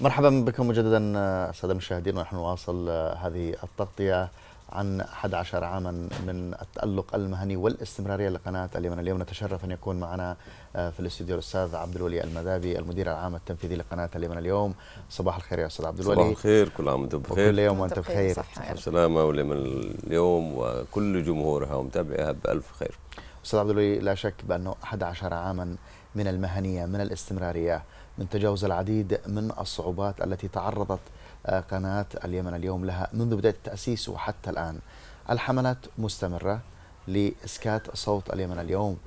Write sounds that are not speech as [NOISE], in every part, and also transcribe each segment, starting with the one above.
مرحبا بكم مجددا أستاذ المشاهدين ونحن نواصل آه، هذه التغطيه عن 11 عاما من التألق المهني والاستمرارية لقناة اليمن اليوم نتشرف أن يكون معنا آه، في الاستوديو الأستاذ عبد الولي المذابي المدير العام التنفيذي لقناة اليمن اليوم صباح الخير يا أستاذ عبد الولي صباح الخير كل عام وأنتم بخير وكل يوم وانتم بخير السلامة واليمن اليوم وكل جمهورها ومتابعيها بألف خير أستاذ عبد الولي لا شك بأنه 11 عاما من المهنية من الاستمرارية من تجاوز العديد من الصعوبات التي تعرضت آه، قناة اليمن اليوم لها منذ بداية التأسيس وحتى الآن الحملات مستمرة لإسكات صوت اليمن اليوم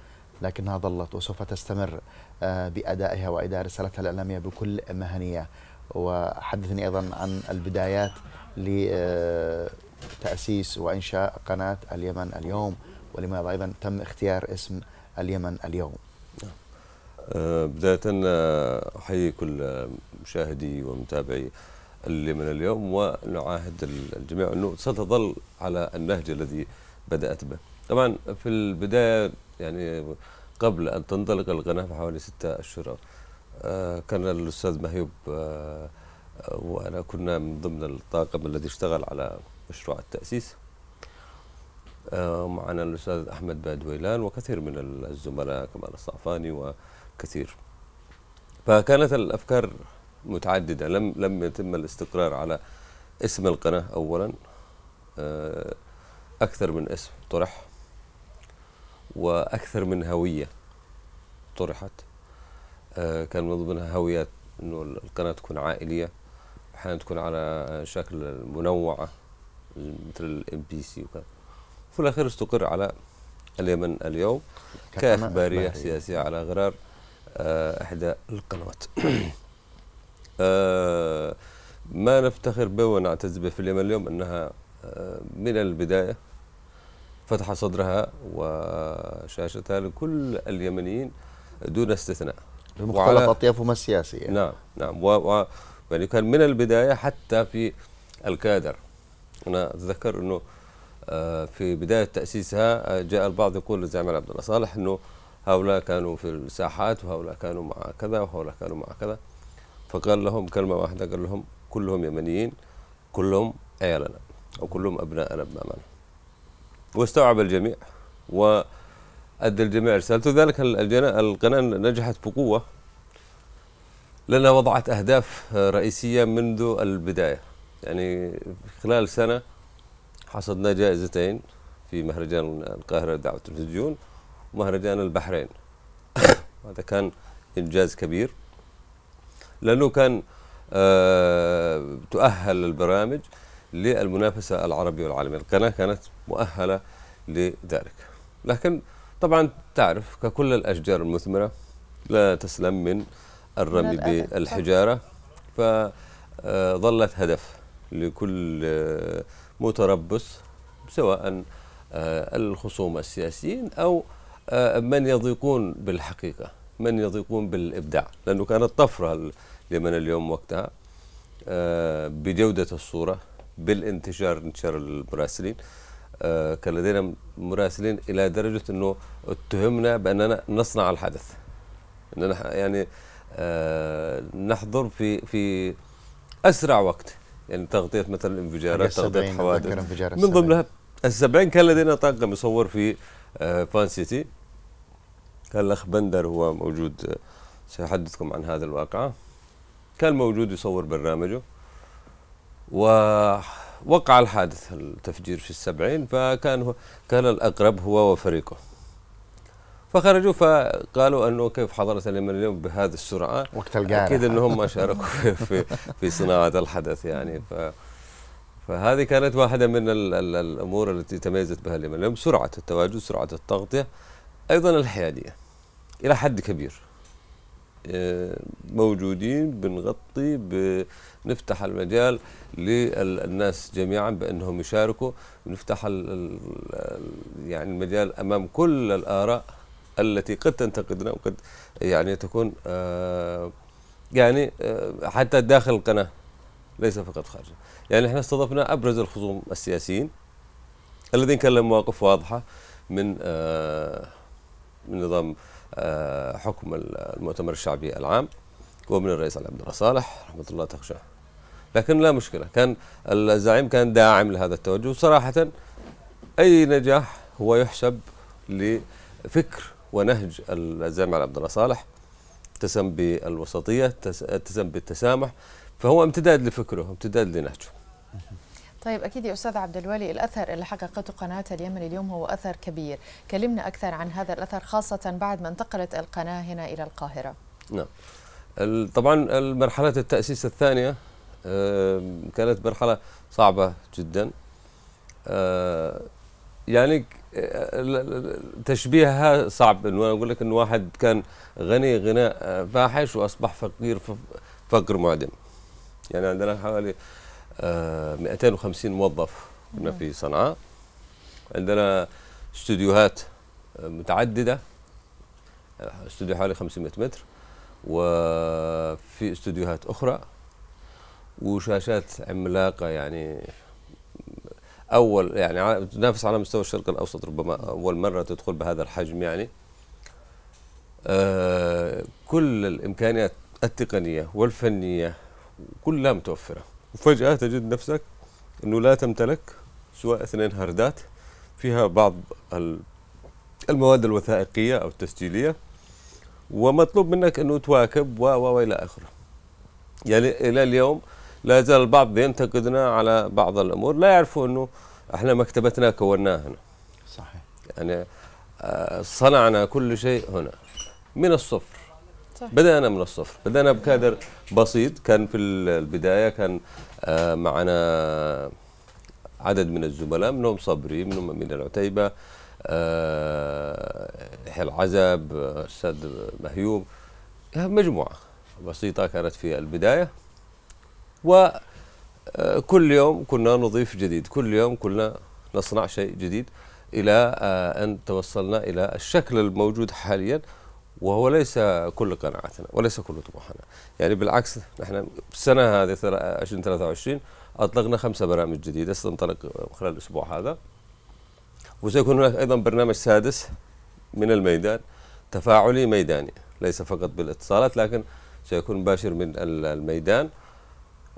لكنها ظلت وسوف تستمر آه، بأدائها وإداء رسالتها الإعلامية بكل مهنية وحدثني أيضا عن البدايات لتأسيس آه، وإنشاء قناة اليمن اليوم ولماذا أيضا تم اختيار اسم اليمن اليوم نعم. بداية آه، أحيي كل مشاهدي ومتابعي اللي من اليوم ونعاهد الجميع أنه ستظل على النهج الذي بدأت به طبعا في البداية يعني قبل أن تنطلق القناة بحوالي ستة أشهر آه، كان الأستاذ مهيوب آه، وأنا كنا من ضمن الطاقم الذي اشتغل على مشروع التأسيس آه، معنا الأستاذ أحمد بادويلان وكثير من الزملاء كمال الصعفاني وكثير فكانت الأفكار متعددة لم لم يتم الاستقرار على اسم القناة أولا آه، أكثر من اسم طرح وأكثر من هوية طرحت آه، كان من ضمنها هوية أنه القناة تكون عائلية أحيانا تكون على شكل منوعة مثل الام بي سي وكذا في الأخير استقر على اليمن اليوم كأخبارية سياسية على غرار آه، إحدى القنوات [CLEARS THROAT] آه، ما نفتخر به ونعتز به في اليمن اليوم أنها آه، من البداية فتح صدرها وشاشتها لكل اليمنيين دون استثناء بمختلف أطيافهم السياسية يعني. نعم نعم و, و يعني كان من البداية حتى في الكادر أنا أتذكر أنه آه، في بداية تأسيسها آه، جاء البعض يقول للزعيم عبد الله صالح أنه هؤلاء كانوا في الساحات وهؤلاء كانوا مع كذا وهؤلاء كانوا مع كذا فقال لهم كلمة واحدة قال لهم كلهم يمنيين كلهم عيالنا أو كلهم أبناءنا بأمانة واستوعب الجميع وأدى الجميع رسالته ذلك القناة نجحت بقوة لأنها وضعت أهداف آه، رئيسية منذ البداية يعني خلال سنة حصدنا جائزتين في مهرجان القاهرة للدعوة والتلفزيون ومهرجان البحرين [COUGHS] هذا كان إنجاز كبير لأنه كان آه تؤهل البرامج للمنافسة العربية والعالمية القناة كانت مؤهلة لذلك لكن طبعا تعرف ككل الأشجار المثمرة لا تسلم من الرمي بالحجارة فظلت آه، هدف لكل آه، متربص سواء آه، الخصوم السياسيين أو آه، من يضيقون بالحقيقة من يضيقون بالإبداع لأنه كانت طفرة لمن اليوم وقتها آه، بجودة الصورة بالانتشار انتشار المراسلين كان لدينا مراسلين إلى درجة أنه اتهمنا بأننا نصنع الحدث أننا يعني نحضر في في أسرع وقت يعني تغطيه مثلا الانفجارات تغطيه حوادث من ضمنها السبعين كان لدينا طاقم يصور في آه، فان سيتي كان الاخ بندر هو موجود آه، سيحدثكم عن هذا الواقعه كان موجود يصور برنامجه ووقع الحادث التفجير في السبعين فكان هو كان الأقرب هو وفريقه فخرجوا فقالوا انه كيف حضرت اليمن اليوم بهذه السرعه وقت القاعده اكيد انهم ما شاركوا في, في في صناعه الحدث يعني ف فهذه كانت واحده من الـ الـ الامور التي تميزت بها اليمن اليوم سرعه التواجد سرعه التغطيه ايضا الحياديه الى حد كبير آه، موجودين بنغطي بنفتح المجال للناس جميعا بانهم يشاركوا بنفتح يعني المجال امام كل الاراء التي قد تنتقدنا وقد يعني تكون آه، يعني آه، حتى داخل القناه ليس فقط خارجها يعني احنا استضفنا ابرز الخصوم السياسيين الذين كان لهم مواقف واضحه من آه، من نظام حكم المؤتمر الشعبي العام ومن الرئيس علي عبد الله صالح رحمه الله تخشى لكن لا مشكله كان الزعيم كان داعم لهذا التوجه صراحة اي نجاح هو يحسب لفكر ونهج الزعيم علي عبد الله صالح اتسم بالوسطيه اتسم بالتسامح فهو امتداد لفكره امتداد لنهجه طيب اكيد يا استاذ عبد الوالي الاثر اللي حققته قناه اليمن اليوم هو اثر كبير كلمنا اكثر عن هذا الاثر خاصه بعد ما انتقلت القناه هنا الى القاهره نعم طبعا مرحله التاسيس الثانيه كانت مرحله صعبه جدا آه، يعني آه، تشبيهها صعب انه اقول لك انه واحد كان غني غناء آه، فاحش واصبح فقير فقر معدم يعني عندنا حوالي 250 آه، موظف كنا في صنعاء عندنا استوديوهات متعدده استوديو حوالي 500 متر وفي استوديوهات اخرى وشاشات عملاقه يعني اول يعني تنافس على مستوى الشرق الاوسط ربما اول مره تدخل بهذا الحجم يعني آه، كل الامكانيات التقنيه والفنيه كلها متوفره وفجاه تجد نفسك انه لا تمتلك سوى اثنين هاردات فيها بعض المواد الوثائقيه او التسجيليه ومطلوب منك انه تواكب و و الى اخره يعني الى اليوم لا يزال البعض ينتقدنا على بعض الامور لا يعرفوا انه احنا مكتبتنا كوناها هنا صحيح يعني آه، صنعنا كل شيء هنا من الصفر صحيح. بدأنا من الصفر بدأنا بكادر بسيط كان في البداية كان آه، معنا عدد من الزملاء منهم صبري منهم أمين العتيبة يحيى آه، العزب أستاذ مهيوب مجموعة بسيطة كانت في البداية وكل يوم كنا نضيف جديد كل يوم كنا نصنع شيء جديد إلى آه، أن توصلنا إلى الشكل الموجود حاليا وهو ليس كل قناعاتنا وليس كل طموحنا يعني بالعكس نحن السنة هذه 2023 أطلقنا خمسة برامج جديدة ستنطلق خلال الأسبوع هذا وسيكون هناك أيضا برنامج سادس من الميدان تفاعلي ميداني ليس فقط بالاتصالات لكن سيكون مباشر من الميدان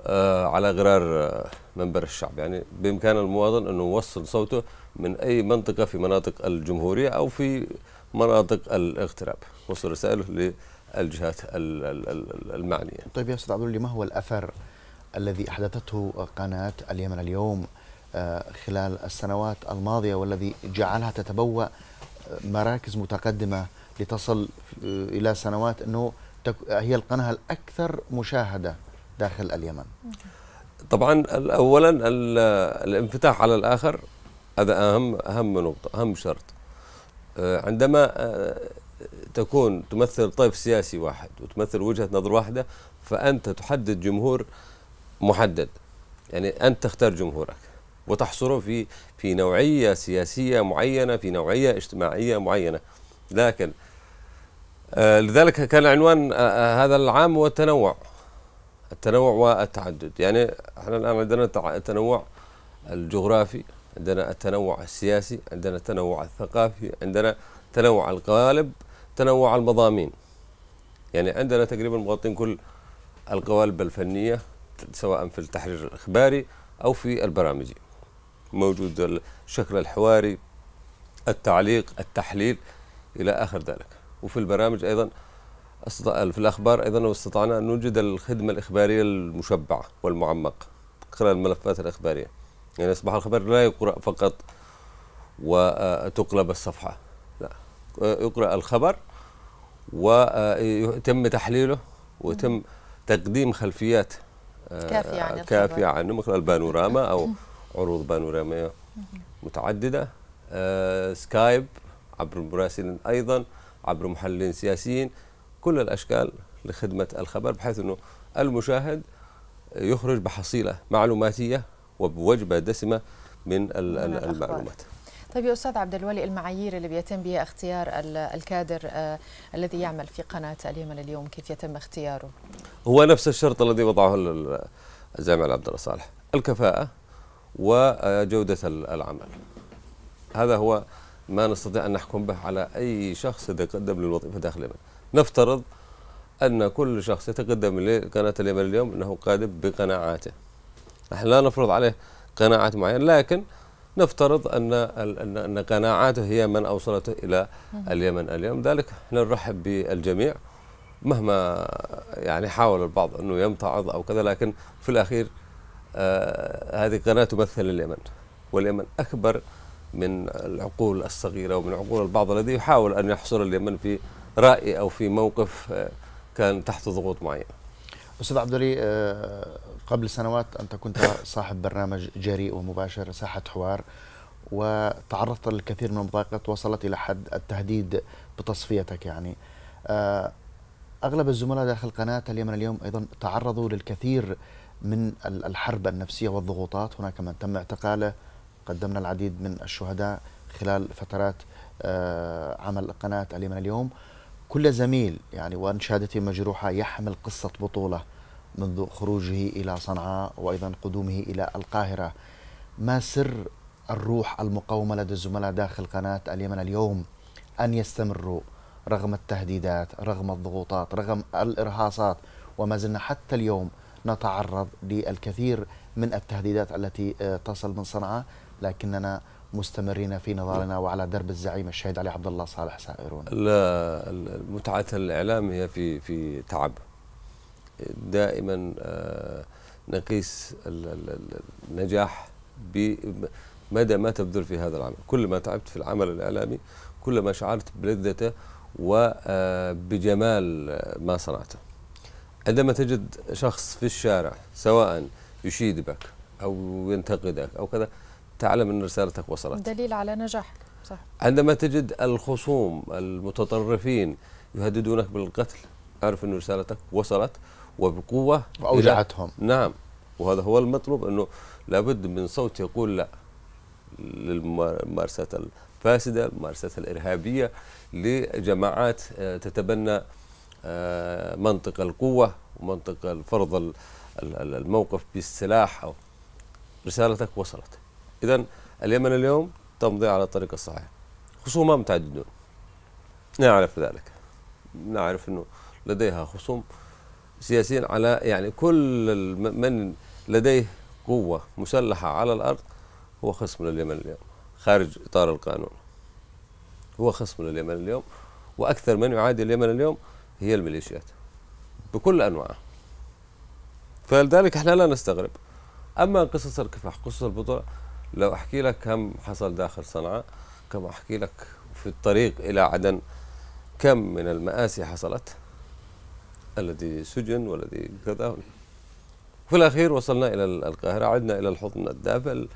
آه، على غرار آه، منبر الشعب يعني بإمكان المواطن أنه يوصل صوته من أي منطقة في مناطق الجمهورية أو في مناطق الاغتراب وصل رسائله للجهات المعنية طيب يا أستاذ عبد ما هو الأثر الذي أحدثته قناة اليمن اليوم آه، خلال السنوات الماضية والذي جعلها تتبوأ مراكز متقدمة لتصل إلى سنوات أنه هي القناة الأكثر مشاهدة داخل اليمن طبعا اولا الانفتاح على الاخر هذا اهم اهم نقطه اهم شرط آه، عندما آه، تكون تمثل طيف سياسي واحد وتمثل وجهه نظر واحده فانت تحدد جمهور محدد يعني انت تختار جمهورك وتحصره في في نوعيه سياسيه معينه في نوعيه اجتماعيه معينه لكن آه، لذلك كان عنوان هذا العام هو التنوع التنوع والتعدد يعني احنا الان عندنا التنوع الجغرافي عندنا التنوع السياسي عندنا التنوع الثقافي عندنا تنوع القوالب تنوع المضامين يعني عندنا تقريبا مغطين كل القوالب الفنيه سواء في التحرير الاخباري او في البرامجي موجود الشكل الحواري التعليق التحليل الى اخر ذلك وفي البرامج ايضا في الأخبار أيضا استطعنا أن نوجد الخدمة الإخبارية المشبعة والمعمقة خلال الملفات الإخبارية يعني أصبح الخبر لا يقرأ فقط وتقلب الصفحة لا يقرأ الخبر ويتم تحليله ويتم تقديم خلفيات آه، كافية عن كافية عنه مثل البانوراما أو عروض بانورامية متعددة آه، سكايب عبر مراسلين أيضا عبر محللين سياسيين كل الأشكال لخدمة الخبر بحيث أنه المشاهد يخرج بحصيلة معلوماتية وبوجبة دسمة من, من المعلومات طيب يا استاذ عبد الولي المعايير اللي بيتم بها اختيار الكادر آه، الذي يعمل في قناه اليمن اليوم كيف يتم اختياره؟ هو نفس الشرط الذي وضعه الزميل عبد الله صالح الكفاءه وجوده العمل هذا هو ما نستطيع ان نحكم به على اي شخص يتقدم للوظيفه داخل اليمن نفترض أن كل شخص يتقدم لقناة اليمن اليوم أنه قادم بقناعاته نحن لا نفرض عليه قناعات معينة لكن نفترض أن أن قناعاته هي من أوصلته إلى اليمن اليوم ذلك نرحب بالجميع مهما يعني حاول البعض أنه يمتعض أو كذا لكن في الأخير آه هذه قناة تمثل اليمن واليمن أكبر من العقول الصغيرة ومن عقول البعض الذي يحاول أن يحصر اليمن في راي او في موقف آه، كان تحت ضغوط معينه استاذ عبد آه، قبل سنوات انت كنت صاحب برنامج جريء ومباشر ساحه حوار وتعرضت للكثير من المضايقات وصلت الى حد التهديد بتصفيتك يعني آه، اغلب الزملاء داخل قناه اليمن اليوم ايضا تعرضوا للكثير من الحرب النفسيه والضغوطات هناك من تم اعتقاله قدمنا العديد من الشهداء خلال فترات عمل قناه اليمن اليوم كل زميل يعني وأن شهادتي مجروحة يحمل قصة بطولة منذ خروجه إلى صنعاء وأيضا قدومه إلى القاهرة ما سر الروح المقاومة لدى الزملاء داخل قناة اليمن اليوم أن يستمروا رغم التهديدات رغم الضغوطات رغم الإرهاصات وما زلنا حتى اليوم نتعرض للكثير من التهديدات التي آه، تصل من صنعاء لكننا مستمرين في نظرنا وعلى درب الزعيم الشهيد علي عبد الله صالح سائرون لا متعة الإعلام هي في في تعب دائما آه، نقيس النجاح بمدى ما تبذل في هذا العمل كل ما تعبت في العمل الإعلامي كل ما شعرت بلذته وبجمال آه، ما صنعته عندما تجد شخص في الشارع سواء يشيد بك أو ينتقدك أو كذا تعلم أن رسالتك وصلت دليل على نجاحك صح عندما تجد الخصوم المتطرفين يهددونك بالقتل أعرف أن رسالتك وصلت وبقوة وأوجعتهم نعم وهذا هو المطلوب أنه لابد من صوت يقول لا للممارسات الفاسدة الممارسات الإرهابية لجماعات آه، تتبنى آه، منطق القوة ومنطق الفرض الموقف بالسلاح رسالتك وصلت إذا اليمن اليوم تمضي على الطريق الصحيح خصومها متعددون نعرف ذلك نعرف أنه لديها خصوم سياسيين على يعني كل من لديه قوة مسلحة على الأرض هو خصم لليمن اليوم خارج إطار القانون هو خصم لليمن اليوم وأكثر من يعادي اليمن اليوم هي الميليشيات بكل أنواعها فلذلك احنا لا نستغرب أما قصص الكفاح قصص البطولة لو احكي لك كم حصل داخل صنعاء كم احكي لك في الطريق الى عدن كم من المآسي حصلت الذي سجن والذي كذا في الأخير وصلنا إلى القاهرة عدنا إلى الحضن الدافئ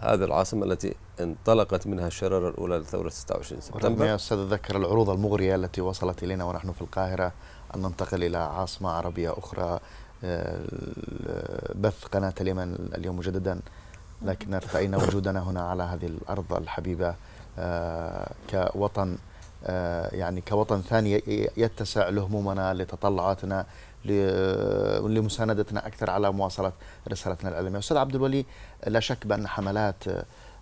هذه العاصمة التي انطلقت منها الشرارة الأولى لثورة 26 سبتمبر يا أستاذ أتذكر العروض المغرية التي وصلت إلينا ونحن في القاهرة أن ننتقل إلى عاصمة عربية أخرى آه، بث قناة اليمن اليوم مجددا لكن ارتأينا وجودنا هنا على هذه الأرض الحبيبة آه، كوطن آه، يعني كوطن ثاني يتسع لهمومنا لتطلعاتنا لمساندتنا أكثر على مواصلة رسالتنا العلمية أستاذ عبد الولي لا شك بأن حملات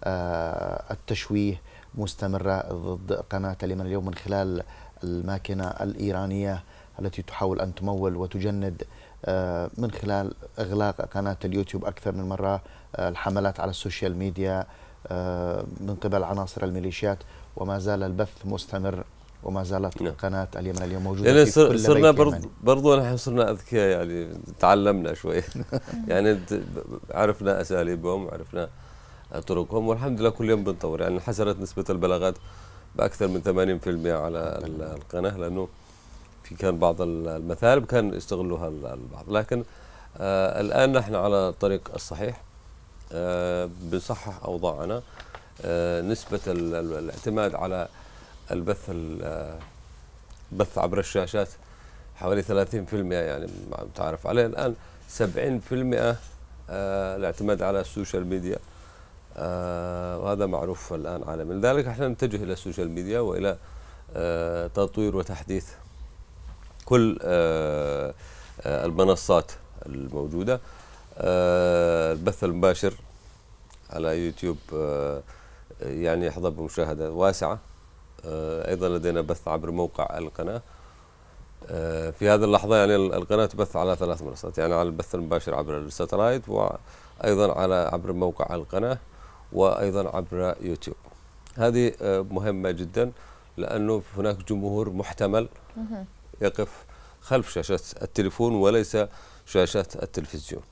آه، التشويه مستمرة ضد قناة اليمن اليوم من خلال الماكنة الإيرانية التي تحاول أن تمول وتجند آه، من خلال اغلاق قناه اليوتيوب اكثر من مره آه، الحملات على السوشيال ميديا آه، من قبل عناصر الميليشيات وما زال البث مستمر وما زالت نعم. قناه اليمن اليوم موجوده يعني في صر كل صرنا بيت برضو, يمني. برضو نحن صرنا اذكياء يعني تعلمنا شوي [LAUGHS] يعني عرفنا اساليبهم وعرفنا طرقهم والحمد لله كل يوم بنطور يعني حسنت نسبه البلاغات باكثر من 80% على نعم. القناه لانه في كان بعض المثالب كان يستغلوها البعض لكن آه الآن نحن على الطريق الصحيح آه بنصحح أوضاعنا آه نسبة الاعتماد على البث البث آه، عبر الشاشات حوالي 30% يعني متعارف عليه الآن 70% آه، الاعتماد على السوشيال ميديا آه، وهذا معروف الآن عالميا لذلك احنا نتجه إلى السوشيال ميديا وإلى تطوير وتحديث كل آه، آه، المنصات الموجوده آه، البث المباشر على يوتيوب يعني يحظى بمشاهده واسعه ايضا لدينا بث عبر موقع القناه في هذه اللحظه يعني القناه تبث على ثلاث منصات يعني على البث المباشر عبر الساتلايت وايضا على عبر موقع القناه وايضا عبر يوتيوب هذه مهمه جدا لانه هناك جمهور محتمل يقف خلف شاشة التليفون وليس شاشة التلفزيون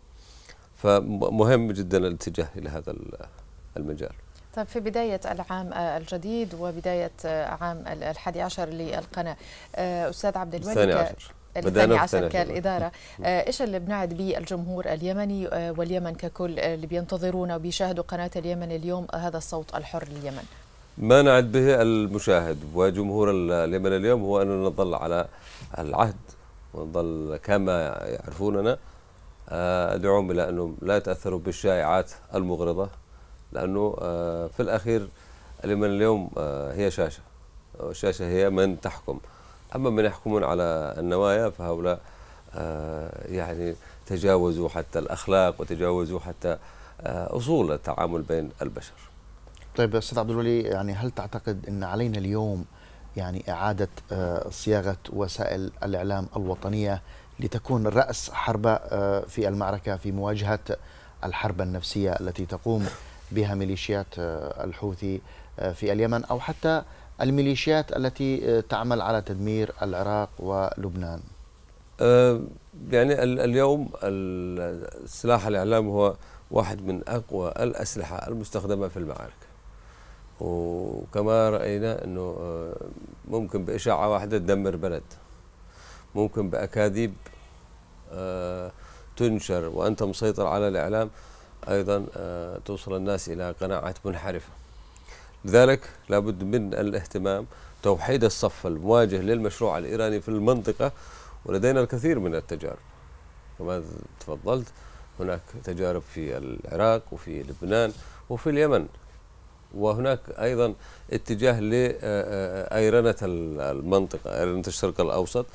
فمهم جدا الاتجاه إلى هذا المجال طيب في بداية العام الجديد وبداية عام الحادي عشر للقناة آه، أستاذ عبد الوالد الثاني عشر الثاني عشر كالإدارة آه، إيش اللي بنعد به الجمهور اليمني آه، واليمن ككل اللي بينتظرونه وبيشاهدوا قناة اليمن اليوم هذا الصوت الحر لليمن ما نعد به المشاهد وجمهور اليمن اليوم هو أننا نظل على العهد ونظل كما يعرفوننا آه، أدعوهم إلى أنهم لا يتأثروا بالشائعات المغرضة لأنه آه، في الأخير اليمن اليوم آه، هي شاشة الشاشة هي من تحكم أما من يحكمون على النوايا فهؤلاء يعني تجاوزوا حتى الأخلاق وتجاوزوا حتى أصول التعامل بين البشر طيب استاذ عبد الولي يعني هل تعتقد ان علينا اليوم يعني اعاده آه، صياغه وسائل الاعلام الوطنيه لتكون راس حربه آه، في المعركه في مواجهه الحرب النفسيه التي تقوم بها ميليشيات آه، الحوثي في اليمن او حتى الميليشيات التي تعمل على تدمير العراق ولبنان يعني اليوم السلاح الاعلام هو واحد من اقوى الاسلحه المستخدمه في المعارك وكما راينا انه آه، ممكن باشاعه واحده تدمر بلد ممكن باكاذيب آه، تنشر وانت مسيطر على الاعلام ايضا آه، توصل الناس الى قناعات منحرفه لذلك لابد من الاهتمام توحيد الصف المواجه للمشروع الايراني في المنطقه ولدينا الكثير من التجارب كما تفضلت هناك تجارب في العراق وفي لبنان وفي اليمن وهناك أيضا اتجاه لأيرنة آه، آه، المنطقة أيرنة الشرق الأوسط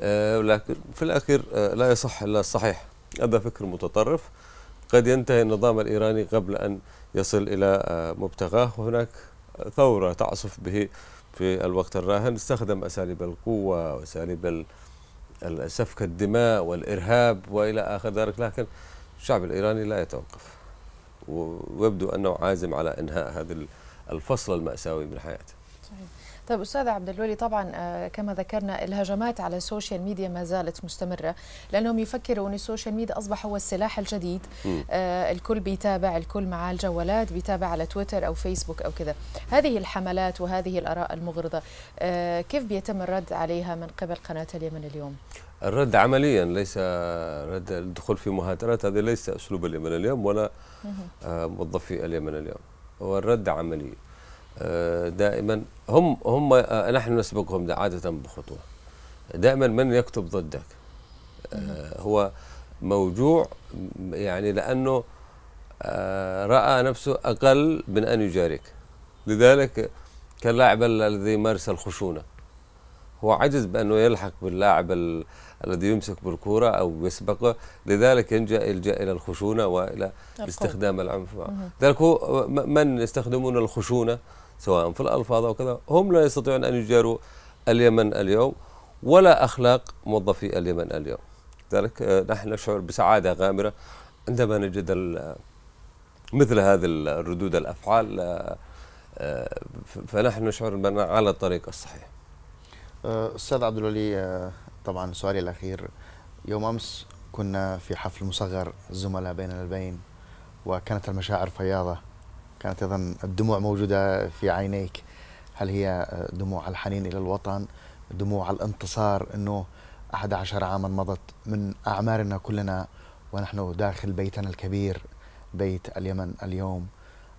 آه، لكن في الأخير لا يصح إلا الصحيح هذا فكر متطرف قد ينتهي النظام الإيراني قبل أن يصل إلى مبتغاه وهناك ثورة تعصف به في الوقت الراهن استخدم أساليب القوة وأساليب سفك الدماء والإرهاب وإلى آخر ذلك لكن الشعب الإيراني لا يتوقف ويبدو أنه عازم على إنهاء هذا الفصل المأساوي من حياته طيب استاذ عبد الولي طبعا آه، كما ذكرنا الهجمات على السوشيال ميديا ما زالت مستمره لانهم يفكروا ان السوشيال ميديا اصبح هو السلاح الجديد م. آه، الكل بيتابع الكل معاه الجوالات بيتابع على تويتر او فيسبوك او كذا هذه الحملات وهذه الاراء المغرضه آه، كيف بيتم الرد عليها من قبل قناه اليمن اليوم الرد عمليا ليس رد الدخول في مهاترات هذا ليس اسلوب اليمن اليوم ولا موظفي اليمن اليوم هو الرد عمليا دائما هم هم آه، نحن نسبقهم عادة بخطوة دائما من يكتب ضدك آه، هو موجوع يعني لأنه آه، رأى نفسه أقل من أن يجاريك لذلك كاللاعب الذي يمارس الخشونة هو عجز بأنه يلحق باللاعب الذي يمسك بالكرة أو يسبقه لذلك يلجأ يلجأ إلى الخشونة وإلى استخدام العنف لذلك هو من يستخدمون الخشونة سواء في الألفاظ أو كذا هم لا يستطيعون أن يجاروا اليمن اليوم ولا أخلاق موظفي اليمن اليوم لذلك آه، نحن نشعر بسعادة غامرة عندما نجد مثل هذه الردود الأفعال آه، آه، فنحن نشعر بأننا على الطريق الصحيح أستاذ عبد الولي طبعا سؤالي الأخير يوم أمس كنا في حفل مصغر الزملاء بين البين وكانت المشاعر فياضة كانت أيضا الدموع موجودة في عينيك هل هي دموع الحنين إلى الوطن دموع الانتصار أنه 11 عاما مضت من أعمارنا كلنا ونحن داخل بيتنا الكبير بيت اليمن اليوم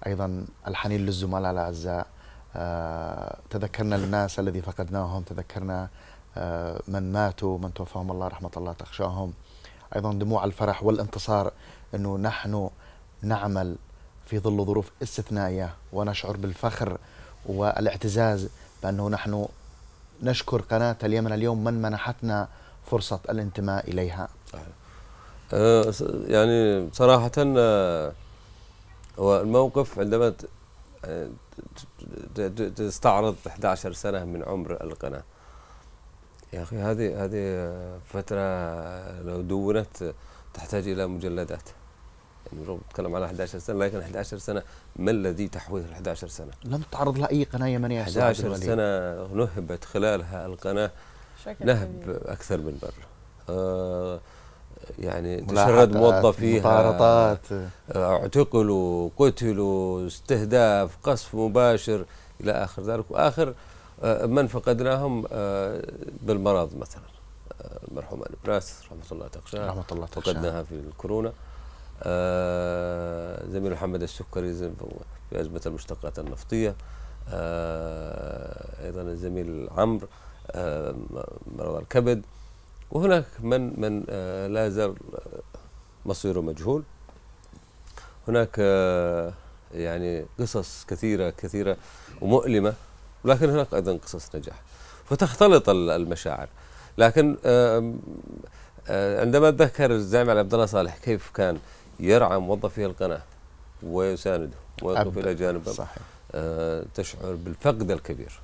أيضا الحنين للزملاء الأعزاء آه، تذكرنا الناس الذي فقدناهم تذكرنا آه، من ماتوا من توفاهم الله رحمة الله تخشاهم أيضا دموع الفرح والانتصار أنه نحن نعمل في ظل ظروف استثنائية ونشعر بالفخر والاعتزاز بأنه نحن نشكر قناة اليمن اليوم من منحتنا فرصة الانتماء إليها آه، يعني صراحة آه، هو الموقف عندما آه، تستعرض 11 سنة من عمر القناة يا أخي هذه هذه فترة لو دونت تحتاج إلى مجلدات الراجل بيتكلم على 11 سنه لكن 11 سنه ما الذي تحويه ال 11 سنه؟ لم تعرض لها اي قناه يمنيه 11 سنه نهبت خلالها القناه نهب جميل. اكثر من مره آه يعني تشرد موظفيها مطارطات اعتقلوا قتلوا استهداف قصف مباشر الى اخر ذلك واخر آه، من فقدناهم آه، بالمرض مثلا المرحوم آه، البراس رحمه الله تقشاه رحمه الله تقشاه فقدناها في الكورونا آه، زميل محمد السكري بأزمة المشتقات النفطية آه، أيضا الزميل عمرو آه، مرض الكبد وهناك من من لا زال مصيره مجهول هناك يعني قصص كثيرة كثيرة ومؤلمة ولكن هناك أيضا قصص نجاح فتختلط المشاعر لكن عندما اتذكر الزعيم عبد الله صالح كيف كان يرعى موظفي القناه ويسانده ويقف الى جانبه صحيح. آه تشعر بالفقد الكبير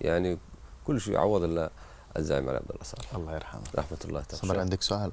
يعني كل شيء عوض الا الزعيم علي عبد الله صالح الله يرحمه رحمه الله تعالى عندك سؤال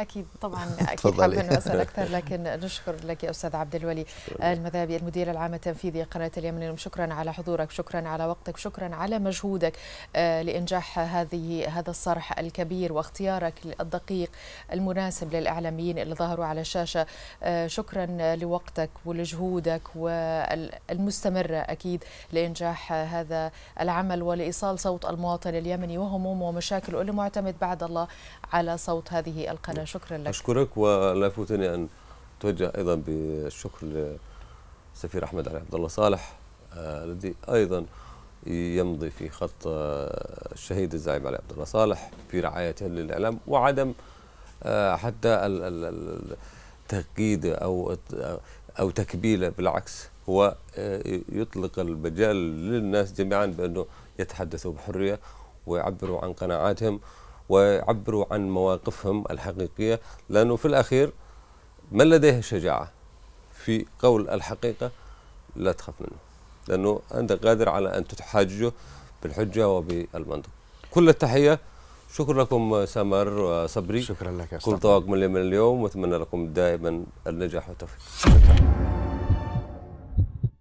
اكيد طبعا [LAUGHS] اكيد حابه ان اسال [LAUGHS] اكثر لكن نشكر لك يا استاذ عبد الولي المذابي المدير العام التنفيذي قناه اليمن شكرا على حضورك شكرا على وقتك شكرا على مجهودك آه، لانجاح هذه هذا الصرح الكبير واختيارك الدقيق المناسب للاعلاميين اللي ظهروا على الشاشه آه، شكرا لوقتك ولجهودك والمستمره اكيد لانجاح هذا العمل ولايصال صوت المواطن اليمني وهمومه ومشاكله اللي معتمد بعد الله على صوت هذه القناه شكرا لك أشكرك ولا يفوتني أن توجه أيضا بالشكر للسفير أحمد علي عبد الله صالح آه، الذي أيضا يمضي في خط آه، الشهيد الزعيم علي عبد الله صالح في رعايته للإعلام وعدم آه، حتى التقييد أو أو تكبيله بالعكس هو يطلق المجال للناس جميعا بأنه يتحدثوا بحرية ويعبروا عن قناعاتهم ويعبروا عن مواقفهم الحقيقية لأنه في الأخير من لديه شجاعة في قول الحقيقة لا تخاف منه لأنه أنت قادر على أن تحاججه بالحجة وبالمنطق كل التحية شكرا لكم سمر وصبري شكرا لك يا كل طواقم من اليوم واتمنى لكم دائما النجاح والتوفيق